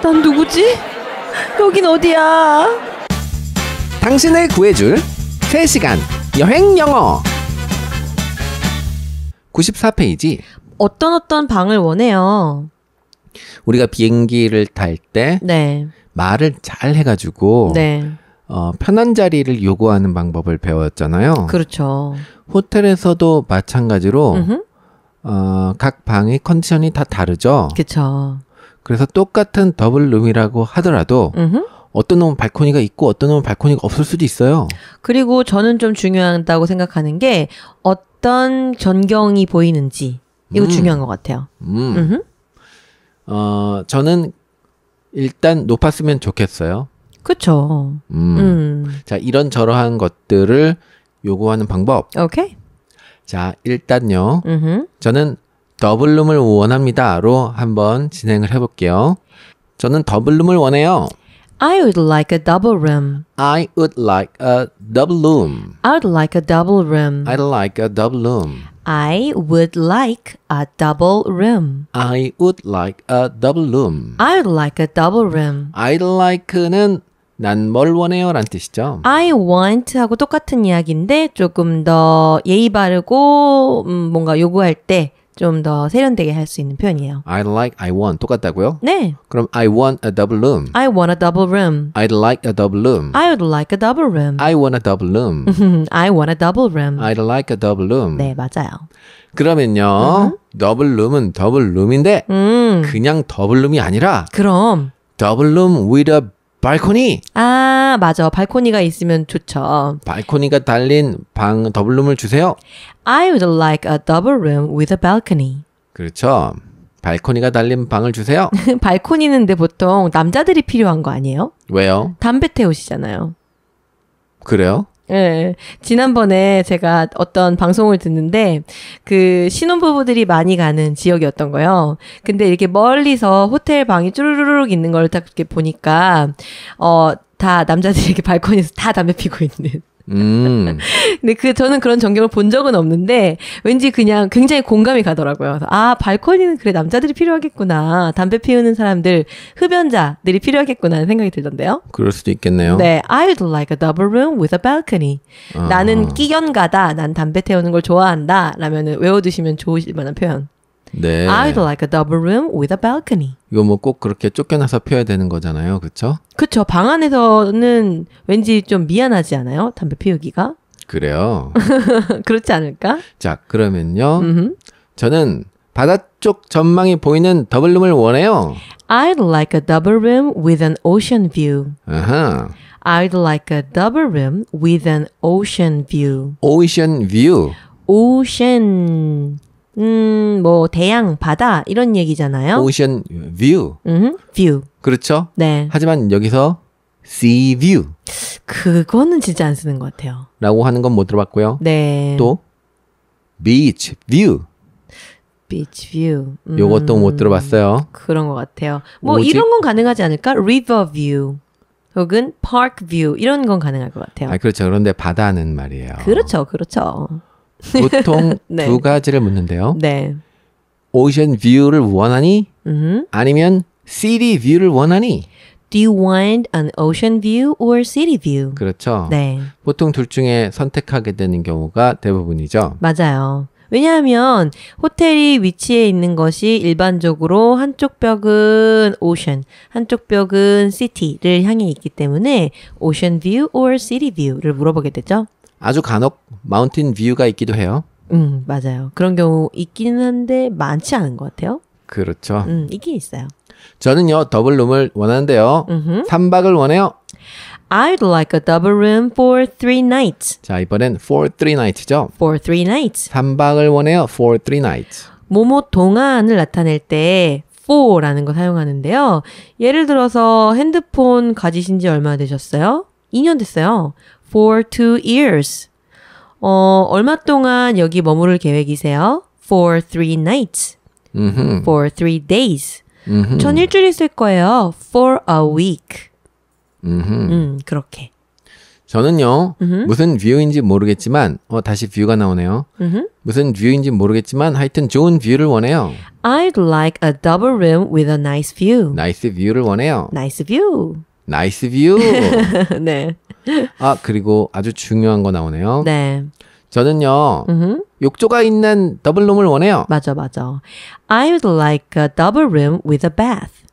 난 누구지? 여긴 어디야? 당신을 구해줄 3시간 여행 영어 94페이지 어떤 어떤 방을 원해요. 우리가 비행기를 탈때 네. 말을 잘 해가지고 네. 어, 편한 자리를 요구하는 방법을 배웠잖아요. 그렇죠. 호텔에서도 마찬가지로 어, 각 방의 컨디션이 다 다르죠. 그렇죠. 그래서 똑같은 더블 룸이라고 하더라도 음흠. 어떤 놈은 발코니가 있고 어떤 놈은 발코니가 없을 수도 있어요. 그리고 저는 좀 중요하다고 생각하는 게 어떤 전경이 보이는지 이거 음. 중요한 것 같아요. 음. 어 저는 일단 높았으면 좋겠어요. 그렇죠. 음. 음. 자 이런 저러한 것들을 요구하는 방법. 오케이. 자 일단요. 음흠. 저는 더블룸을 원합니다로 한번 진행을 해볼게요. 저는 더블룸을 원해요. I would like a double room. I would like a double room. I would like a double room. I'd like a double room. I would like a double room. I would like a double room. I would like a double room. I'd like는 난 뭘 원해요 란 뜻이죠. I want 하고 똑같은 이야기인데 조금 더 예의 바르고 음, 뭔가 요구할 때 좀더 세련되게 할 수 있는 표현이에요. I like, I want 똑같다고요? 네. 그럼 I want a double room. I want a double room. I'd like a double room. I would like a double room. I want a double room. I want a double room. I'd like a double room. 네, 맞아요. 그러면요, 더블 룸은 더블 룸인데 음. 그냥 더블 룸이 아니라 그럼 더블 룸 with a 발코니. 아, 맞아. 발코니가 있으면 좋죠. 발코니가 달린 방 더블룸을 주세요. I would like a double room with a balcony. 그렇죠. 발코니가 달린 방을 주세요. 발코니는 데 보통 남자들이 필요한 거 아니에요? 왜요? 담배 태우시잖아요. 그래요? 네. 지난번에 제가 어떤 방송을 듣는데 그 신혼부부들이 많이 가는 지역이었던 거예요. 근데 이렇게 멀리서 호텔 방이 쭈르르륵 있는 걸딱 이렇게 보니까 어, 다 남자들이 이렇게 발코니에서 다 담배 피고 있는 음. 근데 그 저는 그런 전경을 본 적은 없는데 왠지 그냥 굉장히 공감이 가더라고요. 아 발코니는 그래 남자들이 필요하겠구나. 담배 피우는 사람들 흡연자들이 필요하겠구나 하는 생각이 들던데요. 그럴 수도 있겠네요. 네, I'd like a double room with a balcony. 아. 나는 끼견가다. 난 담배 태우는 걸 좋아한다. 라면은 외워두시면 좋으실 만한 표현. 네. I'd like a double room with a balcony. 이거 뭐 꼭 그렇게 쫓겨나서 피워야 되는 거잖아요. 그렇죠? 그렇죠. 방 안에서는 왠지 좀 미안하지 않아요? 담배 피우기가? 그래요. 그렇지 않을까? 자, 그러면요. 음흠. 저는 바다 쪽 전망이 보이는 더블룸을 원해요. I'd like a double room with an ocean view. 아하. I'd like a double room with an ocean view. Ocean view. Ocean. 음, 뭐 대양, 바다 이런 얘기잖아요. Ocean view. 음, view. 그렇죠. 네. 하지만 여기서 sea view. 그거는 진짜 안 쓰는 것 같아요. 라고 하는 건 못 들어봤고요. 네. 또 beach view. beach view. 음, 요것도 못 들어봤어요. 그런 것 같아요. 뭐 이런 건 가능하지 않을까? river view. 혹은 park view 이런 건 가능할 것 같아요. 아, 그렇죠. 그런데 바다는 말이에요. 그렇죠. 그렇죠. 보통 네. 두 가지를 묻는데요. 네. 오션 뷰를 원하니? 아니면 시티 뷰를 원하니? Do you want an ocean view or city view? 그렇죠. 네. 보통 둘 중에 선택하게 되는 경우가 대부분이죠. 맞아요. 왜냐하면 호텔이 위치해 있는 것이 일반적으로 한쪽 벽은 오션, 한쪽 벽은 시티를 향해 있기 때문에 오션 뷰 or city view를 물어보게 되죠. 아주 간혹 마운틴 뷰가 있기도 해요. 음, 맞아요. 그런 경우 있기는 한데 많지 않은 것 같아요. 그렇죠. 음, 있긴 있어요. 저는요, 더블 룸을 원하는데요. 음흠. 3박을 원해요. I'd like a double room for three nights. 자, 이번엔 for three nights죠. For three nights. 3박을 원해요. for three nights. 모모 동안을 나타낼 때 for라는 거 사용하는데요. 예를 들어서 핸드폰 가지신 지 얼마 되셨어요? 2년 됐어요. for two years. 어, 얼마 동안 여기 머무를 계획이세요? for three nights. Mm-hmm. for three days. Mm-hmm. 전 일주일 있을 거예요. for a week. Mm-hmm. 음, 그렇게. 저는요, mm-hmm. 무슨 뷰인지 모르겠지만, 어, 다시 뷰가 나오네요. Mm-hmm. 무슨 뷰인지 모르겠지만, 하여튼 좋은 뷰를 원해요. I'd like a double room with a nice view. nice view를 원해요. nice view. nice view. 네. 아 그리고 아주 중요한 거 나오네요. 네. 저는요 음흠. 욕조가 있는 더블 룸을 원해요. 맞아 맞아. I would like a double room with a bath.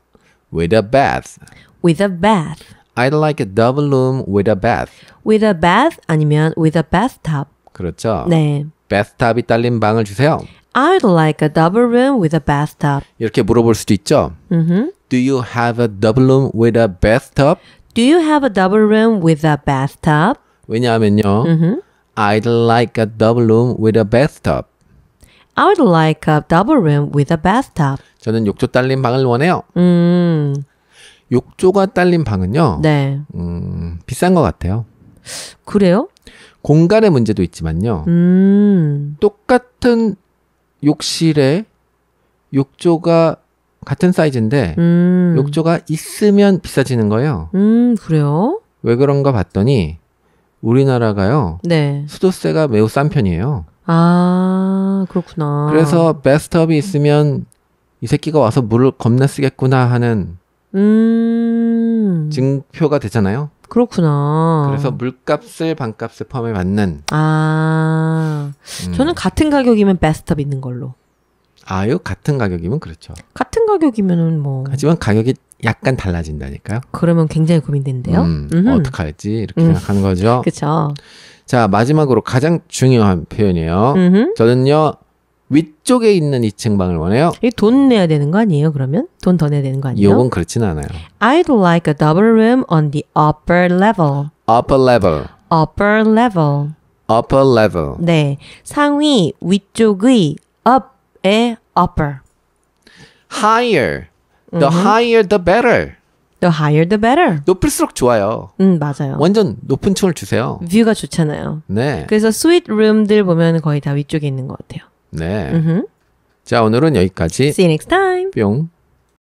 With a bath. With a bath. I'd like a double room with a bath. With a bath 아니면 with a bathtub. 그렇죠. 네. bathtub이 딸린 방을 주세요. I'd like a double room with a bathtub. 이렇게 물어볼 수도 있죠. Mm-hmm. Do you have a double room with a bathtub? Do you have a double room with a bathtub? 왜냐하면요. 음흠. I'd like a double room with a bathtub. I would like a double room with a bathtub. 저는 욕조 딸린 방을 원해요. 음. 욕조가 딸린 방은요. 네. 음, 비싼 것 같아요. 그래요? 공간의 문제도 있지만요. 음. 똑같은 욕실에 욕조가 같은 사이즈인데 음. 욕조가 있으면 비싸지는 거예요. 음, 그래요? 왜 그런가 봤더니 우리나라가요. 네. 수도세가 매우 싼 편이에요. 아, 그렇구나. 그래서 베스트업이 있으면 이 새끼가 와서 물을 겁나 쓰겠구나 하는 음. 증표가 되잖아요. 그렇구나. 그래서 물값을 반값을 포함해 받는. 아, 음. 저는 같은 가격이면 베스트업 있는 걸로. 아유 같은 가격이면 그렇죠. 같은 가격이면은 뭐. 하지만 가격이 약간 달라진다니까요. 그러면 굉장히 고민된대요. 음, 어떡하지 이렇게 음. 생각하는 거죠. 그렇죠. 자 마지막으로 가장 중요한 표현이에요. 음흠. 저는요 위쪽에 있는 2층 방을 원해요. 이돈 내야 되는 거 아니에요? 그러면 돈 더 내야 되는 거 아니에요? 요건 그렇진 않아요. I'd like a double room on the upper level. Upper level. Upper level. Upper level. 네, 상위 위쪽의 up 의 upper. higher. The higher the better. The higher the better. 높을수록 좋아요. 음, 맞아요. 완전 높은 층을 주세요. 뷰가 좋잖아요. 네. 그래서 스윗 룸들 보면 거의 다 위쪽에 있는 것 같아요. 네. 음흠. 자, 오늘은 여기까지. See you next time. 뿅.